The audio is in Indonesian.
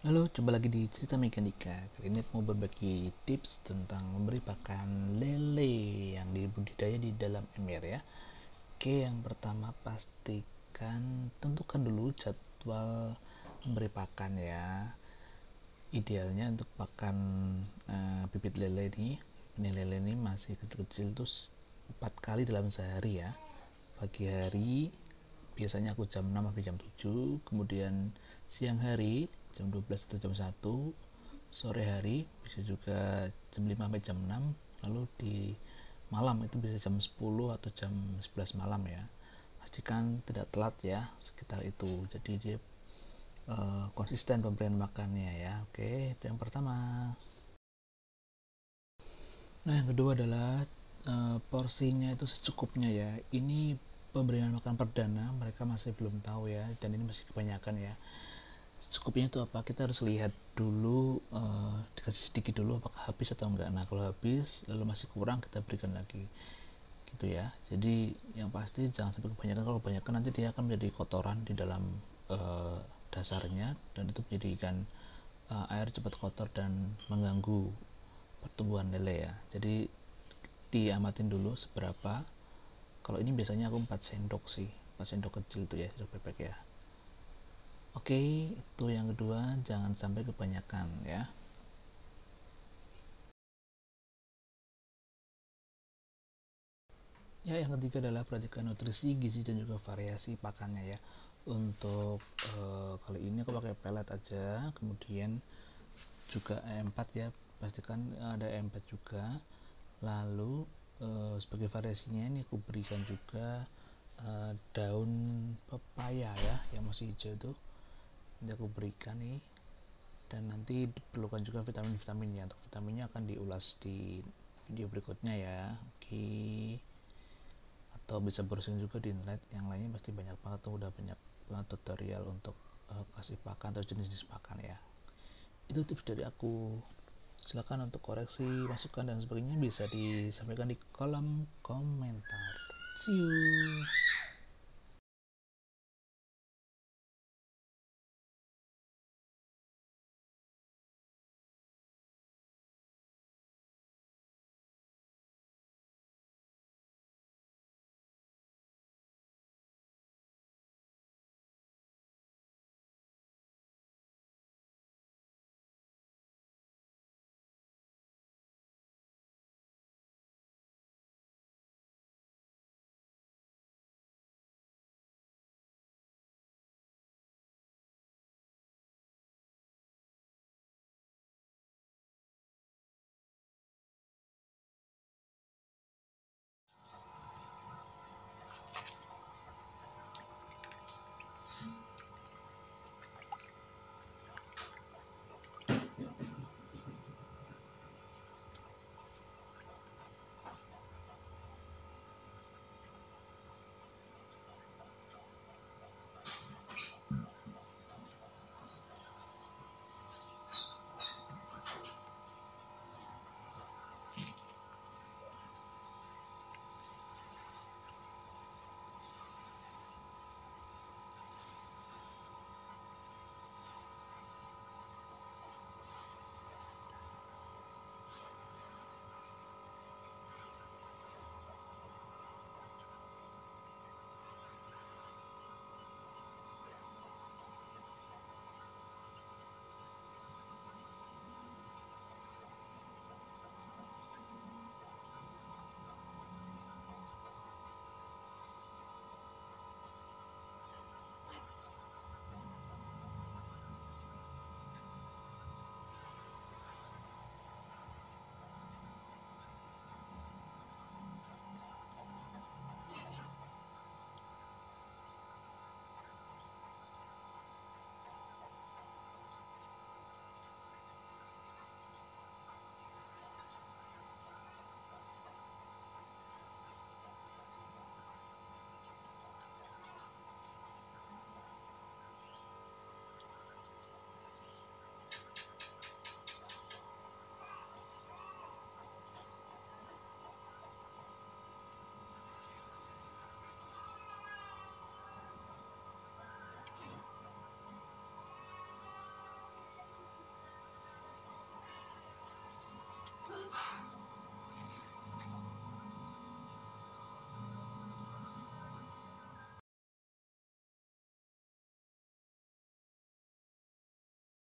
Halo, coba lagi di cerita mekanika. Kali ini aku mau berbagi tips tentang memberi pakan lele yang dibudidaya di dalam ember ya. Oke, yang pertama pastikan tentukan dulu jadwal memberi pakan ya. Idealnya untuk pakan e, bibit lele ini, ini lele ini masih kecil-kecil terus empat kali dalam sehari ya. Pagi hari biasanya aku jam 6 sampai jam 7, kemudian siang hari jam 12 atau jam 1 sore hari bisa juga jam 5 sampai jam 6 lalu di malam itu bisa jam 10 atau jam 11 malam ya pastikan tidak telat ya sekitar itu jadi dia uh, konsisten pemberian makannya ya oke itu yang pertama nah yang kedua adalah uh, porsinya itu secukupnya ya ini pemberian makan perdana mereka masih belum tahu ya dan ini masih kebanyakan ya skupnya itu apa kita harus lihat dulu uh, dikasih sedikit dulu apakah habis atau enggak nah kalau habis lalu masih kurang kita berikan lagi gitu ya jadi yang pasti jangan sampai kebanyakan kalau kebanyakan nanti dia akan menjadi kotoran di dalam uh, dasarnya dan itu menjadikan uh, air cepat kotor dan mengganggu pertumbuhan lele ya jadi diamatin dulu seberapa kalau ini biasanya aku 4 sendok sih 4 sendok kecil tuh ya sendok bebek ya Oke, itu yang kedua, jangan sampai kebanyakan ya. Ya, yang ketiga adalah perhatikan nutrisi, gizi dan juga variasi pakannya ya. Untuk e, kali ini aku pakai pelet aja, kemudian juga M4 ya, pastikan ada M4 juga. Lalu e, sebagai variasinya ini aku berikan juga eh, daun pepaya ya, yang masih hijau tuh nanti aku berikan nih dan nanti diperlukan juga vitamin-vitaminnya untuk vitaminnya akan diulas di video berikutnya ya oke okay. atau bisa browsing juga di internet yang lainnya pasti banyak banget tuh udah banyak banget tutorial untuk uh, kasih pakan atau jenis-jenis pakan ya itu tips dari aku silahkan untuk koreksi masukan dan sebagainya bisa disampaikan di kolom komentar see you